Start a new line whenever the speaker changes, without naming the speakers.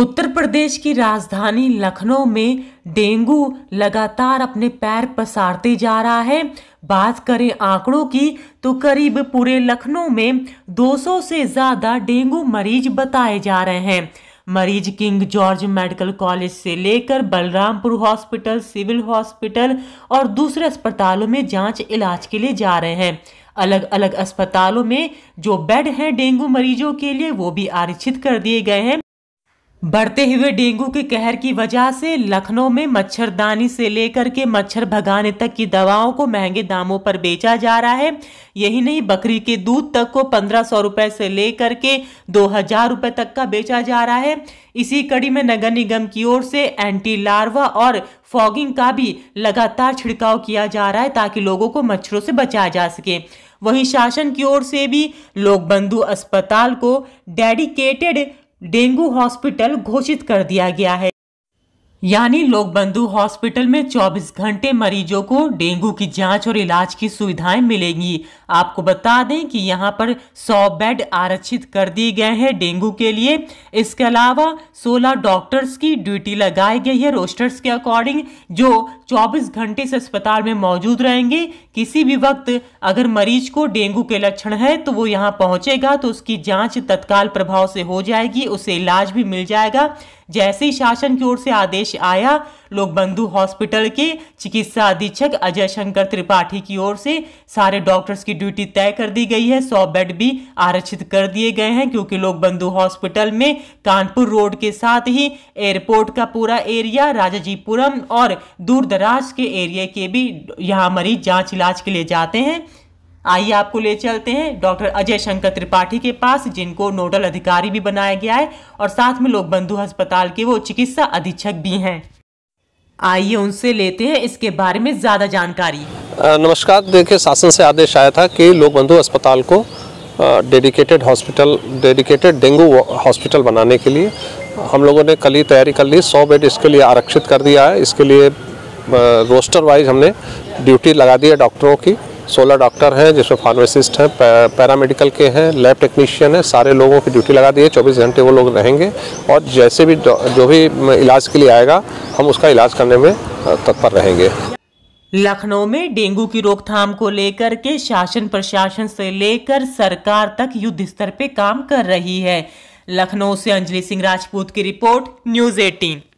उत्तर प्रदेश की राजधानी लखनऊ में डेंगू लगातार अपने पैर पसारते जा रहा है बात करें आंकड़ों की तो करीब पूरे लखनऊ में 200 से ज़्यादा डेंगू मरीज बताए जा रहे हैं मरीज किंग जॉर्ज मेडिकल कॉलेज से लेकर बलरामपुर हॉस्पिटल सिविल हॉस्पिटल और दूसरे अस्पतालों में जांच इलाज के लिए जा रहे हैं अलग अलग अस्पतालों में जो बेड हैं डेंगू मरीजों के लिए वो भी आरक्षित कर दिए गए हैं बढ़ते हुए डेंगू के कहर की वजह से लखनऊ में मच्छरदानी से लेकर के मच्छर भगाने तक की दवाओं को महंगे दामों पर बेचा जा रहा है यही नहीं बकरी के दूध तक को पंद्रह सौ रुपये से लेकर के दो हजार रुपये तक का बेचा जा रहा है इसी कड़ी में नगर निगम की ओर से एंटी लार्वा और फॉगिंग का भी लगातार छिड़काव किया जा रहा है ताकि लोगों को मच्छरों से बचाया जा सके वहीं शासन की ओर से भी लोक बंधु अस्पताल को डेडिकेटेड डेंगू हॉस्पिटल घोषित कर दिया गया है यानी लोकबंधु बंधु हॉस्पिटल में 24 घंटे मरीजों को डेंगू की जांच और इलाज की सुविधाएं मिलेंगी आपको बता दें कि यहां पर 100 बेड आरक्षित कर दिए गए हैं डेंगू के लिए इसके अलावा 16 डॉक्टर्स की ड्यूटी लगाई गई है रोस्टर्स के अकॉर्डिंग जो 24 घंटे से अस्पताल में मौजूद रहेंगे किसी भी वक्त अगर मरीज को डेंगू के लक्षण है तो वो यहाँ पहुँचेगा तो उसकी जाँच तत्काल प्रभाव से हो जाएगी उसे इलाज भी मिल जाएगा जैसे ही शासन की ओर से आदेश आया लोग बंधु हॉस्पिटल के चिकित्सा अधीक्षक अजय शंकर त्रिपाठी की ओर से सारे डॉक्टर्स की ड्यूटी तय कर दी गई है सौ बेड भी आरक्षित कर दिए गए हैं क्योंकि लोग बंधु हॉस्पिटल में कानपुर रोड के साथ ही एयरपोर्ट का पूरा एरिया राजाजीपुरम और दूर दराज के एरिया के भी यहाँ मरीज जाँच इलाज के लिए जाते हैं आइए आपको ले चलते हैं डॉक्टर अजय शंकर त्रिपाठी के पास जिनको नोडल अधिकारी भी बनाया गया है और साथ में लोग बंधु अस्पताल के वो चिकित्सा अधीक्षक भी हैं आइए उनसे लेते हैं इसके बारे में ज़्यादा जानकारी
नमस्कार देखिए शासन से आदेश आया था कि लोक बंधु अस्पताल को dedicated hospital dedicated dengue hospital बनाने के लिए हम लोगों ने कल ही तैयारी कर ली सौ बेड इसके लिए आरक्षित कर दिया है इसके लिए रोस्टर वाइज हमने ड्यूटी लगा दी है डॉक्टरों की सोलह डॉक्टर हैं जिसमें फार्मासिस्ट हैं पैरामेडिकल के हैं लैब टेक्नीशियन है सारे लोगों की ड्यूटी लगा दी है चौबीस घंटे वो लोग रहेंगे और जैसे भी जो भी इलाज के लिए आएगा हम उसका इलाज करने में तत्पर रहेंगे
लखनऊ में डेंगू की रोकथाम को लेकर के शासन प्रशासन से लेकर सरकार तक युद्ध स्तर पे काम कर रही है लखनऊ से अंजलि सिंह राजपूत की रिपोर्ट न्यूज 18